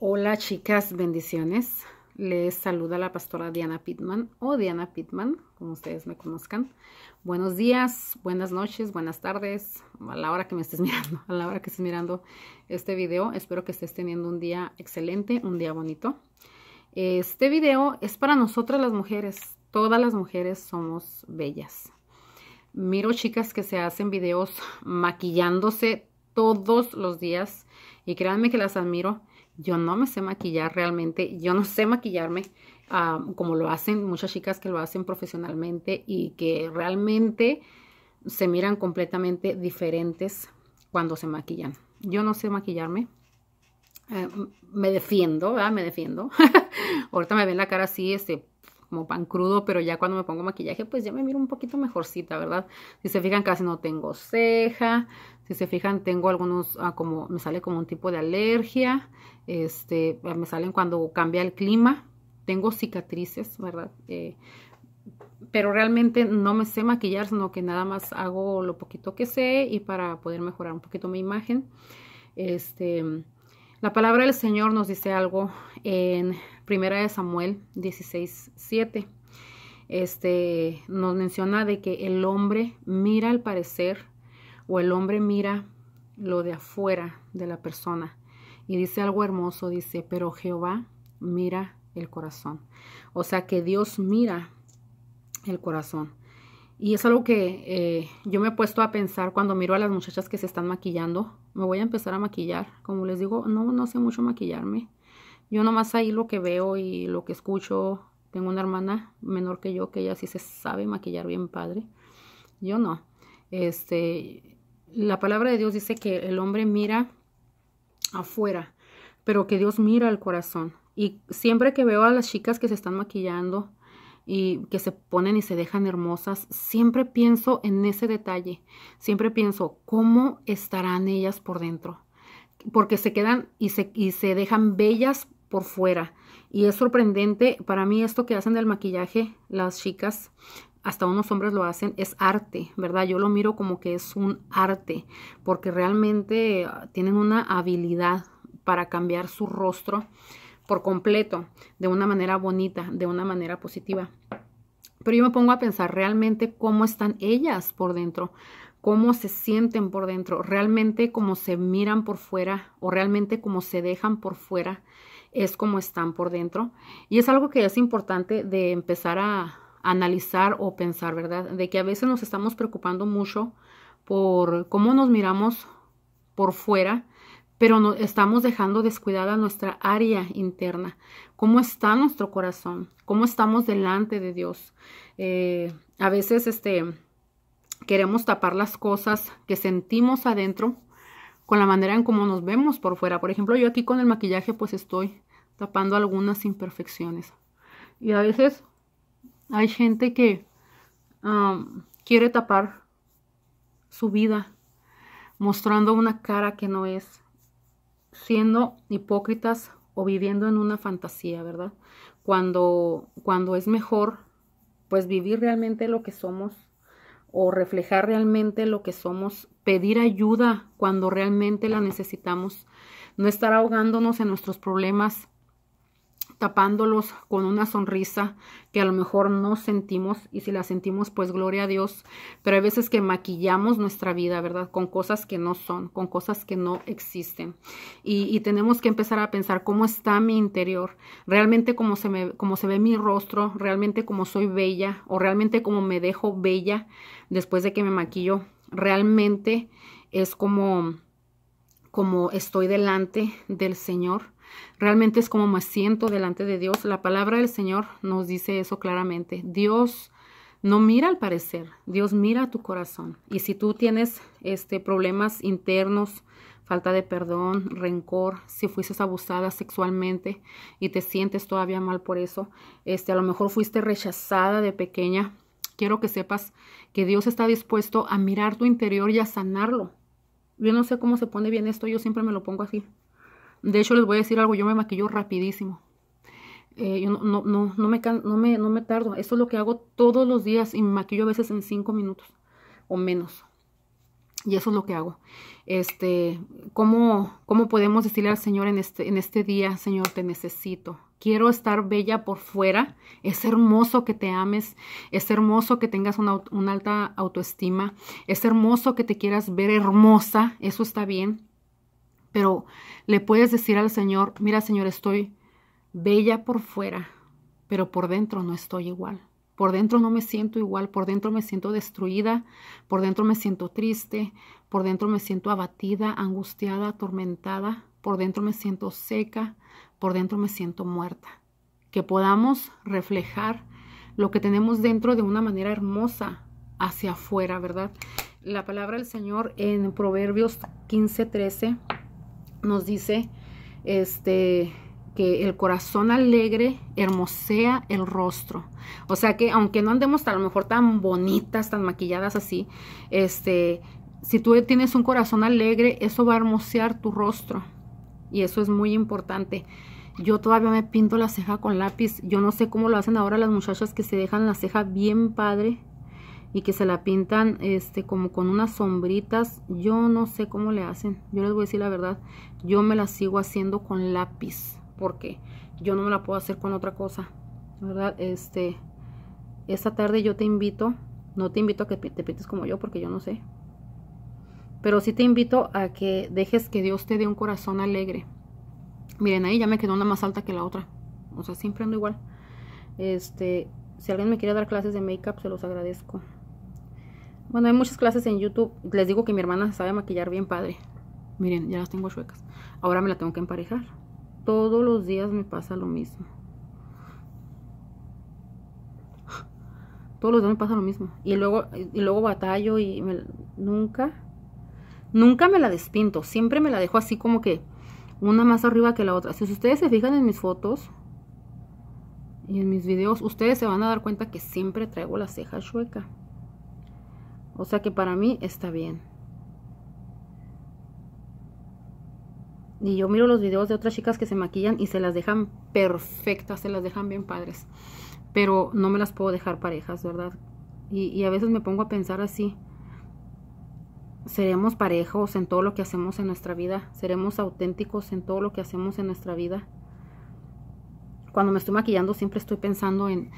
Hola chicas, bendiciones. Les saluda la pastora Diana Pittman o Diana Pittman, como ustedes me conozcan. Buenos días, buenas noches, buenas tardes, a la hora que me estés mirando, a la hora que estés mirando este video. Espero que estés teniendo un día excelente, un día bonito. Este video es para nosotras las mujeres. Todas las mujeres somos bellas. Miro chicas que se hacen videos maquillándose todos los días y créanme que las admiro yo no me sé maquillar realmente, yo no sé maquillarme ah, como lo hacen muchas chicas que lo hacen profesionalmente y que realmente se miran completamente diferentes cuando se maquillan. Yo no sé maquillarme. Eh, me defiendo, ¿verdad? Me defiendo. Ahorita me ven la cara así, este, como pan crudo, pero ya cuando me pongo maquillaje, pues ya me miro un poquito mejorcita, ¿verdad? Si se fijan, casi no tengo ceja, si se fijan, tengo algunos, ah, como me sale como un tipo de alergia, este, ah, me salen cuando cambia el clima, tengo cicatrices, ¿verdad? Eh, pero realmente no me sé maquillar, sino que nada más hago lo poquito que sé y para poder mejorar un poquito mi imagen. Este, la palabra del Señor nos dice algo en Primera de Samuel 16, 7. Este, nos menciona de que el hombre mira al parecer o el hombre mira lo de afuera de la persona. Y dice algo hermoso, dice, pero Jehová mira el corazón. O sea que Dios mira el corazón. Y es algo que eh, yo me he puesto a pensar cuando miro a las muchachas que se están maquillando. Me voy a empezar a maquillar. Como les digo, no, no sé mucho maquillarme. Yo nomás ahí lo que veo y lo que escucho. Tengo una hermana menor que yo que ella sí se sabe maquillar bien padre. Yo no. Este, la palabra de Dios dice que el hombre mira afuera, pero que Dios mira el corazón. Y siempre que veo a las chicas que se están maquillando, y que se ponen y se dejan hermosas, siempre pienso en ese detalle, siempre pienso cómo estarán ellas por dentro, porque se quedan y se, y se dejan bellas por fuera. Y es sorprendente para mí esto que hacen del maquillaje las chicas, hasta unos hombres lo hacen, es arte, ¿verdad? Yo lo miro como que es un arte, porque realmente ah, tienen una habilidad para cambiar su rostro por completo, de una manera bonita, de una manera positiva. Pero yo me pongo a pensar realmente cómo están ellas por dentro, cómo se sienten por dentro, realmente cómo se miran por fuera o realmente cómo se dejan por fuera, es como están por dentro. Y es algo que es importante de empezar a analizar o pensar, ¿verdad? De que a veces nos estamos preocupando mucho por cómo nos miramos por fuera pero no, estamos dejando descuidada nuestra área interna. ¿Cómo está nuestro corazón? ¿Cómo estamos delante de Dios? Eh, a veces este, queremos tapar las cosas que sentimos adentro con la manera en cómo nos vemos por fuera. Por ejemplo, yo aquí con el maquillaje pues estoy tapando algunas imperfecciones. Y a veces hay gente que um, quiere tapar su vida mostrando una cara que no es siendo hipócritas o viviendo en una fantasía, ¿verdad? Cuando, cuando es mejor, pues vivir realmente lo que somos o reflejar realmente lo que somos, pedir ayuda cuando realmente la necesitamos, no estar ahogándonos en nuestros problemas tapándolos con una sonrisa que a lo mejor no sentimos y si la sentimos pues gloria a Dios, pero hay veces que maquillamos nuestra vida, ¿verdad? Con cosas que no son, con cosas que no existen y, tenemos que empezar a pensar cómo está mi interior, realmente cómo se, me, cómo se ve mi rostro, realmente cómo soy bella o realmente cómo me dejo bella después de que me maquillo, realmente es como como estoy delante del Señor Realmente es como me siento delante de Dios. La palabra del Señor nos dice eso claramente. Dios no mira al parecer, Dios mira tu corazón. Y si tú tienes este, problemas internos, falta de perdón, rencor, si fuiste abusada sexualmente y te sientes todavía mal por eso, este, a lo mejor fuiste rechazada de pequeña, quiero que sepas que Dios está dispuesto a mirar tu interior y a sanarlo. Yo no sé cómo se pone bien esto, yo siempre me lo pongo así. De hecho, les voy a decir algo, yo me maquillo rapidísimo. Eh, no, no, me no, me, no me tardo. Eso es lo que hago todos los días y me maquillo a veces en cinco minutos o menos. Y eso es lo que hago. Este, ¿cómo, ¿Cómo podemos decirle al Señor en este, en este día, Señor, te necesito? Quiero estar bella por fuera. Es hermoso que te ames. Es hermoso que tengas una alta autoestima. Es hermoso que te quieras ver hermosa. Eso está bien pero le puedes decir al Señor, mira Señor, estoy bella por fuera, pero por dentro no estoy igual. Por dentro no me siento igual, por dentro me siento destruida, por dentro me siento triste, por dentro me siento abatida, angustiada, atormentada, por dentro me siento seca, por dentro me siento muerta. Que podamos reflejar lo que tenemos dentro de una manera hermosa hacia afuera, ¿verdad? La palabra del Señor en Proverbios 15, 13 nos dice este, que el corazón alegre hermosea el rostro. O sea que aunque no andemos a lo mejor tan bonitas, tan maquilladas así, este, si tú tienes un corazón alegre, eso va a hermosear tu rostro. Y eso es muy importante. Yo todavía me pinto la ceja con lápiz. Yo no sé cómo lo hacen ahora las muchachas que se dejan la ceja bien padre y que se la pintan este como con unas sombritas yo no sé cómo le hacen yo les voy a decir la verdad yo me la sigo haciendo con lápiz porque yo no me la puedo hacer con otra cosa verdad este esta tarde yo te invito no te invito a que te pintes como yo porque yo no sé pero sí te invito a que dejes que Dios te dé un corazón alegre miren ahí ya me quedó una más alta que la otra o sea siempre ando igual este si alguien me quiere dar clases de make up se los agradezco bueno, hay muchas clases en YouTube. Les digo que mi hermana sabe maquillar bien padre. Miren, ya las tengo chuecas. Ahora me la tengo que emparejar. Todos los días me pasa lo mismo. Todos los días me pasa lo mismo. Y luego, y luego batallo y nunca, nunca me la despinto. Siempre me la dejo así como que una más arriba que la otra. Si ustedes se fijan en mis fotos y en mis videos, ustedes se van a dar cuenta que siempre traigo la ceja chueca. O sea que para mí está bien. Y yo miro los videos de otras chicas que se maquillan y se las dejan perfectas, se las dejan bien padres. Pero no me las puedo dejar parejas, ¿verdad? Y, a veces me pongo a pensar así. Seremos parejos en todo lo que hacemos en nuestra vida. Seremos auténticos en todo lo que hacemos en nuestra vida. Cuando me estoy maquillando siempre estoy pensando en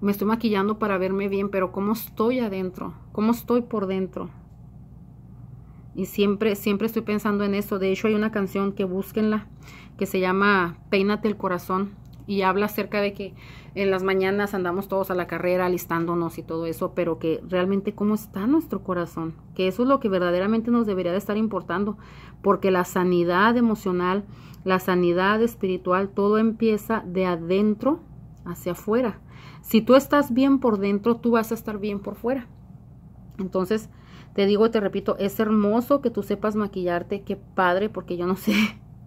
me estoy maquillando para verme bien, pero cómo estoy adentro, cómo estoy por dentro. Y siempre, siempre estoy pensando en eso. De hecho, hay una canción que búsquenla que se llama Peínate el corazón y habla acerca de que en las mañanas andamos todos a la carrera alistándonos y todo eso, pero que realmente cómo está nuestro corazón, que eso es lo que verdaderamente nos debería de estar importando, porque la sanidad emocional, la sanidad espiritual, todo empieza de adentro hacia afuera. Si tú estás bien por dentro, tú vas a estar bien por fuera. Entonces, te digo, te repito, es hermoso que tú sepas maquillarte, qué padre, porque yo no sé,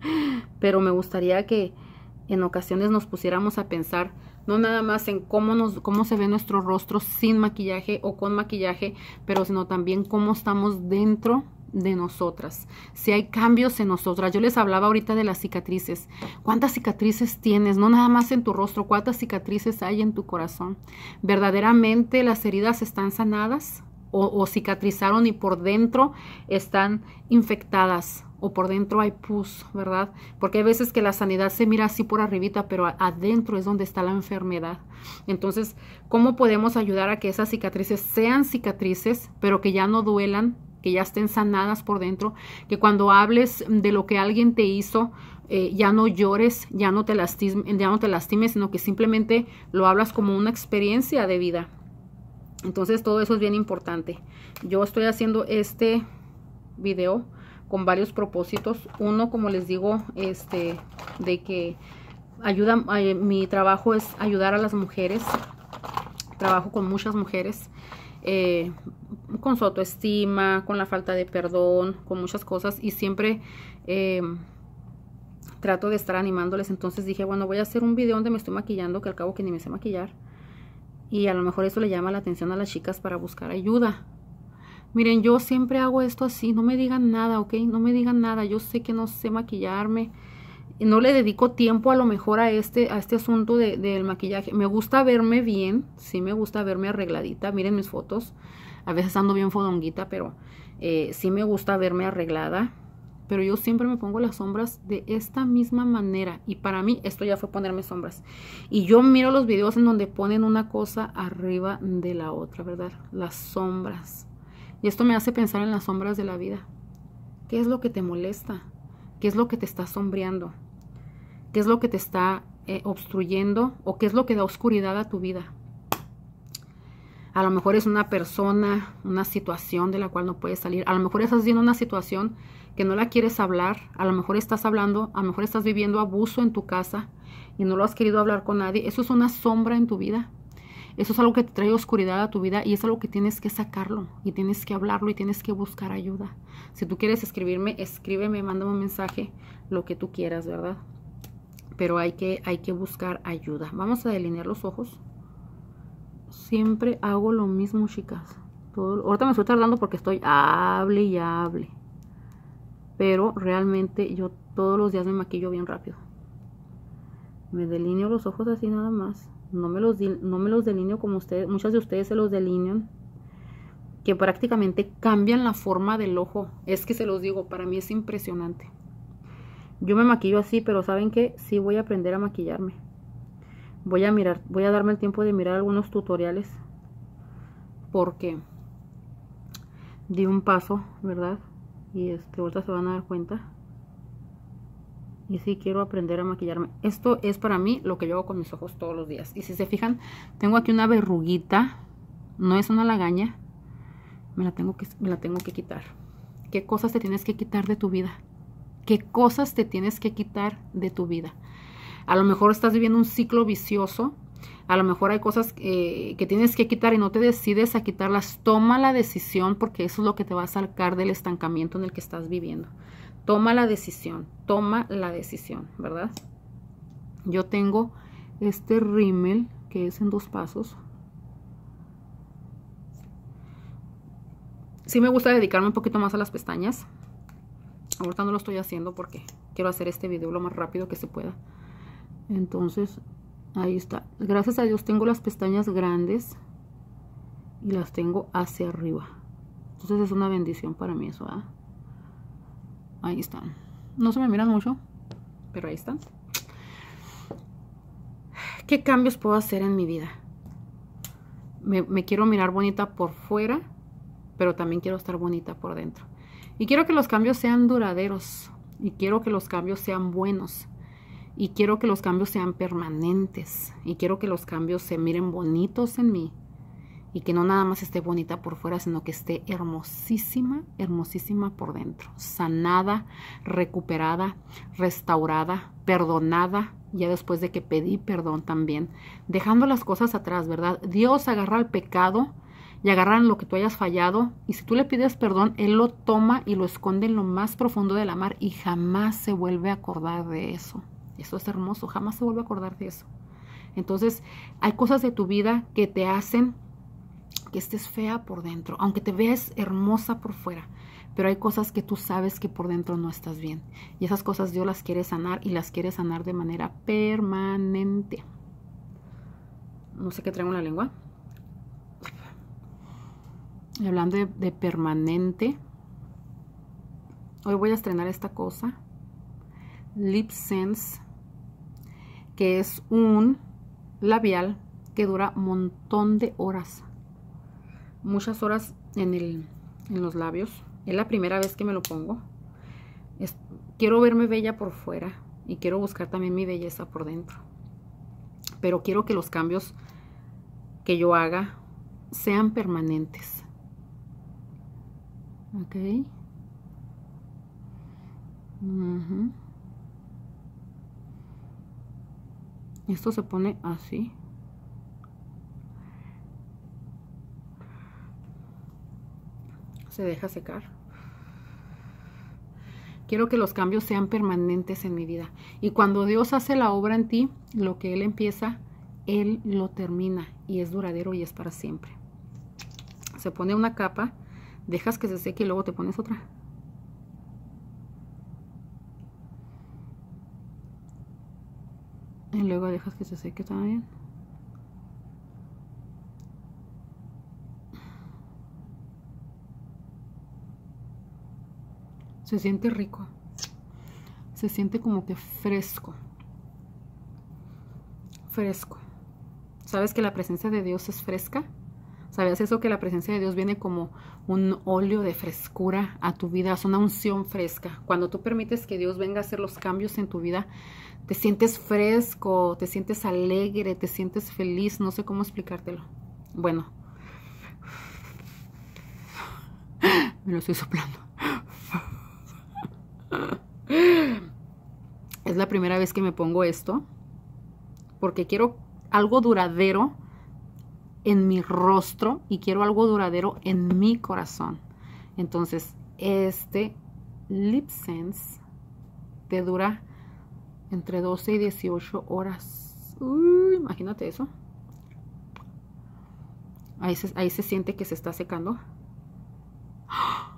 pero me gustaría que en ocasiones nos pusiéramos a pensar no nada más en cómo, nos, cómo se ve nuestro rostro sin maquillaje o con maquillaje, pero sino también cómo estamos dentro de nosotras, si hay cambios en nosotras. Yo les hablaba ahorita de las cicatrices. ¿Cuántas cicatrices tienes? No nada más en tu rostro, ¿cuántas cicatrices hay en tu corazón? ¿Verdaderamente las heridas están sanadas o, cicatrizaron y por dentro están infectadas? O por dentro hay pus, ¿verdad? Porque hay veces que la sanidad se mira así por arribita, pero adentro es donde está la enfermedad. Entonces, ¿cómo podemos ayudar a que esas cicatrices sean cicatrices, pero que ya no duelan que ya estén sanadas por dentro, que cuando hables de lo que alguien te hizo, eh, ya no llores, ya no, te ya no te lastimes, sino que simplemente lo hablas como una experiencia de vida. Entonces todo eso es bien importante. Yo estoy haciendo este video con varios propósitos. Uno, como les digo, este, de que ayuda, eh, mi trabajo es ayudar a las mujeres. Trabajo con muchas mujeres eh, con su autoestima, con la falta de perdón, con muchas cosas y siempre em, trato de estar animándoles. Entonces dije, bueno, voy a hacer un video donde me estoy maquillando, que al cabo que ni me sé maquillar. Y a lo mejor eso le llama la atención a las chicas para buscar ayuda. Miren, yo siempre hago esto así, no me digan nada, ¿ok? No me digan nada, yo sé que no sé maquillarme, no le dedico tiempo a lo mejor a este, a este asunto del de, maquillaje. Me gusta verme bien, sí me gusta verme arregladita, miren mis fotos. A veces ando bien fodonguita, pero eh, sí me gusta verme arreglada. Pero yo siempre me pongo las sombras de esta misma manera. Y para mí esto ya fue ponerme sombras. Y yo miro los videos en donde ponen una cosa arriba de la otra, ¿verdad? Las sombras. Y esto me hace pensar en las sombras de la vida. ¿Qué es lo que te molesta? ¿Qué es lo que te está sombreando? qué es lo que te está eh, obstruyendo o qué es lo que da oscuridad a tu vida. A lo mejor es una persona, una situación de la cual no puedes salir. A lo mejor estás viendo una situación que no la quieres hablar. A lo mejor estás hablando, a lo mejor estás viviendo abuso en tu casa y no lo has querido hablar con nadie. Eso es una sombra en tu vida. Eso es algo que te trae oscuridad a tu vida y es algo que tienes que sacarlo y tienes que hablarlo y tienes que buscar ayuda. Si tú quieres escribirme, escríbeme, mándame un mensaje, lo que tú quieras, ¿verdad? pero hay que, hay que buscar ayuda. Vamos a delinear los ojos. Siempre hago lo mismo, chicas. ahorita me estoy tardando porque estoy hable y hable. Pero realmente yo todos los días me maquillo bien rápido. Me delineo los ojos así nada más. No me los, no me los delineo como ustedes, muchas de ustedes se los delinean. Que prácticamente cambian la forma del ojo. Es que se los digo, para mí es impresionante. Yo me maquillo así, pero ¿saben que Sí voy a aprender a maquillarme. Voy a mirar, voy a darme el tiempo de mirar algunos tutoriales. Porque di un paso, ¿verdad? Y este, ahorita se van a dar cuenta. Y sí quiero aprender a maquillarme. Esto es para mí lo que yo hago con mis ojos todos los días. Y si se fijan, tengo aquí una verruguita. No es una lagaña. Me la tengo que, me la tengo que quitar. ¿Qué cosas te tienes que quitar de tu vida? qué cosas te tienes que quitar de tu vida. A lo mejor estás viviendo un ciclo vicioso, a lo mejor hay cosas eh, que tienes que quitar y no te decides a quitarlas. Toma la decisión porque eso es lo que te va a sacar del estancamiento en el que estás viviendo. Toma la decisión, toma la decisión, ¿verdad? Yo tengo este rímel que es en dos pasos. Sí me gusta dedicarme un poquito más a las pestañas, Ahorita no lo estoy haciendo porque quiero hacer este video lo más rápido que se pueda. Entonces, ahí está. Gracias a Dios tengo las pestañas grandes y las tengo hacia arriba. Entonces es una bendición para mí eso, ¿verdad? ¿ah? Ahí están. No se me miran mucho, pero ahí están. ¿Qué cambios puedo hacer en mi vida? Me, me quiero mirar bonita por fuera, pero también quiero estar bonita por dentro. Y quiero que los cambios sean duraderos. Y quiero que los cambios sean buenos. Y quiero que los cambios sean permanentes. Y quiero que los cambios se miren bonitos en mí. Y que no nada más esté bonita por fuera, sino que esté hermosísima, hermosísima por dentro. Sanada, recuperada, restaurada, perdonada, ya después de que pedí perdón también, dejando las cosas atrás, ¿verdad? Dios agarra el pecado y agarran lo que tú hayas fallado y si tú le pides perdón, él lo toma y lo esconde en lo más profundo de la mar y jamás se vuelve a acordar de eso. Eso es hermoso, jamás se vuelve a acordar de eso. Entonces, hay cosas de tu vida que te hacen que estés fea por dentro, aunque te veas hermosa por fuera, pero hay cosas que tú sabes que por dentro no estás bien. Y esas cosas Dios las quiere sanar y las quiere sanar de manera permanente. No sé qué traigo en la lengua hablando de, permanente, hoy voy a estrenar esta cosa, Lip Sense, que es un labial que dura un montón de horas, muchas horas en, los labios. Es la primera vez que me lo pongo. quiero verme bella por fuera y quiero buscar también mi belleza por dentro. Pero quiero que los cambios que yo haga sean permanentes ok esto se pone así se deja secar quiero que los cambios sean permanentes en mi vida y cuando Dios hace la obra en ti lo que Él empieza Él lo termina y es duradero y es para siempre se pone una capa dejas que se seque y luego te pones otra. Y luego dejas que se seque también. Se siente rico. Se siente como que fresco. Fresco. ¿Sabes que la presencia de Dios es fresca? ¿Sabías eso que la presencia de Dios viene como un óleo de frescura a tu vida? Es una unción fresca. Cuando tú permites que Dios venga a hacer los cambios en tu vida, te sientes fresco, te sientes alegre, te sientes feliz. No sé cómo explicártelo. Bueno, me lo estoy soplando. Es la primera vez que me pongo esto porque quiero algo duradero en mi rostro y quiero algo duradero en mi corazón. Entonces, este Lip Sense te dura entre 12 y 18 horas. imagínate eso. Ahí se, ahí se siente que se está secando.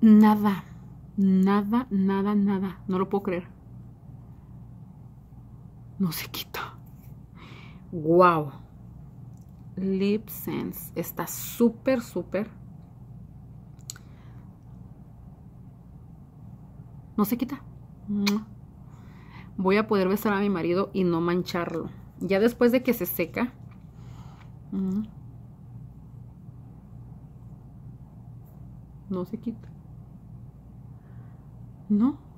Nada, nada, nada, nada. No lo puedo creer no se quita. ¡Wow! Lip Sense está súper, súper. No se quita. Voy a poder besar a mi marido y no mancharlo. Ya después de que se seca. No se quita. No.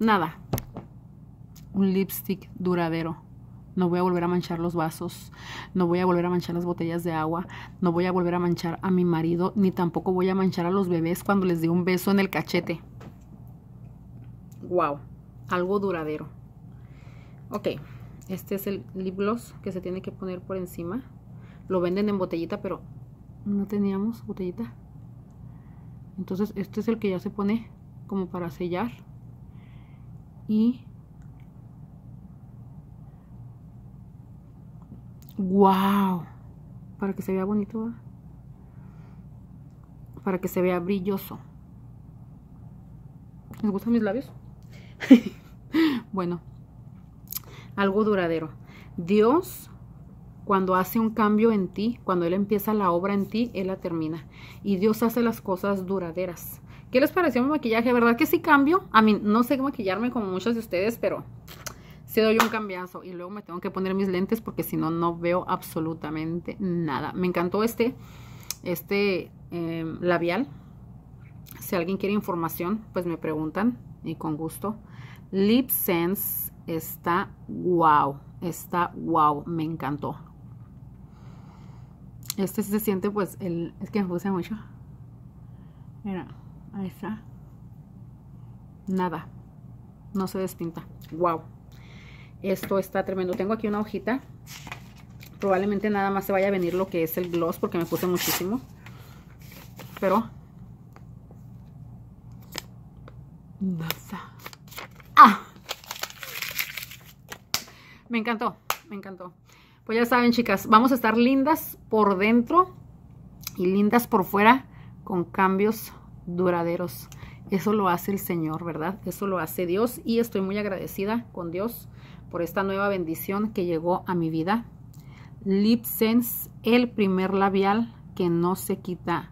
Nada. Un lipstick duradero. No voy a volver a manchar los vasos, no voy a volver a manchar las botellas de agua, no voy a volver a manchar a mi marido, ni tampoco voy a manchar a los bebés cuando les dé un beso en el cachete. Wow, algo duradero. Ok, este es el lip gloss que se tiene que poner por encima. Lo venden en botellita, pero no teníamos botellita. Entonces este es el que ya se pone como para sellar y wow para que se vea bonito para que se vea brilloso ¿les gustan mis labios? bueno algo duradero Dios cuando hace un cambio en ti, cuando Él empieza la obra en ti, Él la termina. Y Dios hace las cosas duraderas. ¿Qué les pareció mi maquillaje? ¿Verdad que sí cambio? A mí no sé maquillarme como muchos de ustedes, pero sí doy un cambiazo. Y luego me tengo que poner mis lentes porque si no, no veo absolutamente nada. Me encantó este, este em, labial. Si alguien quiere información, pues me preguntan y con gusto. Lip Sense está wow, está wow, me encantó. Este se siente pues el, es que me puse mucho. Mira. Ahí está. Nada. No se despinta. Wow. Esto está tremendo. Tengo aquí una hojita. Probablemente nada más se vaya a venir lo que es el gloss porque me puse muchísimo. Pero nada. ¡Ah! Me encantó, me encantó. Pues ya saben, chicas, vamos a estar lindas por dentro y lindas por fuera con cambios duraderos. Eso lo hace el Señor, ¿verdad? Eso lo hace Dios y estoy muy agradecida con Dios por esta nueva bendición que llegó a mi vida. Lip Sense, el primer labial que no se quita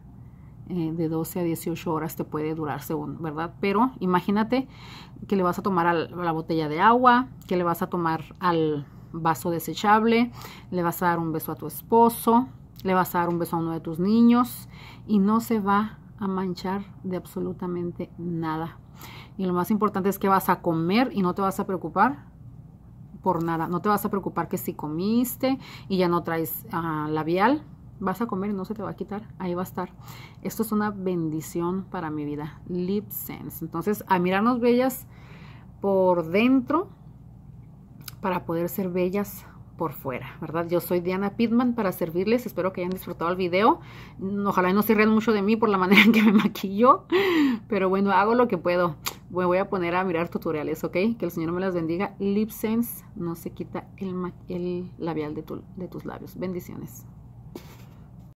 eh, de 12 a 18 horas te puede durar según, ¿verdad? Pero imagínate que le vas a tomar a la botella de agua, que le vas a tomar al vaso desechable, le vas a dar un beso a tu esposo, le vas a dar un beso a uno de tus niños y no se va a manchar de absolutamente nada. Y lo más importante es que vas a comer y no te vas a preocupar por nada. No te vas a preocupar que si comiste y ya no traes ah, labial, vas a comer y no se te va a quitar, ahí va a estar. Esto es una bendición para mi vida, Lip Sense. Entonces, a mirarnos bellas por dentro para poder ser bellas por fuera, ¿verdad? Yo soy Diana Pitman para servirles, espero que hayan disfrutado el video, mm, ojalá no se rían mucho de mí por la manera en que me maquillo, pero bueno, hago lo que puedo. Me voy a poner a mirar tutoriales, ¿ok? Que el Señor me las bendiga. lipsense, no se quita el, labial de, de tus labios. Bendiciones.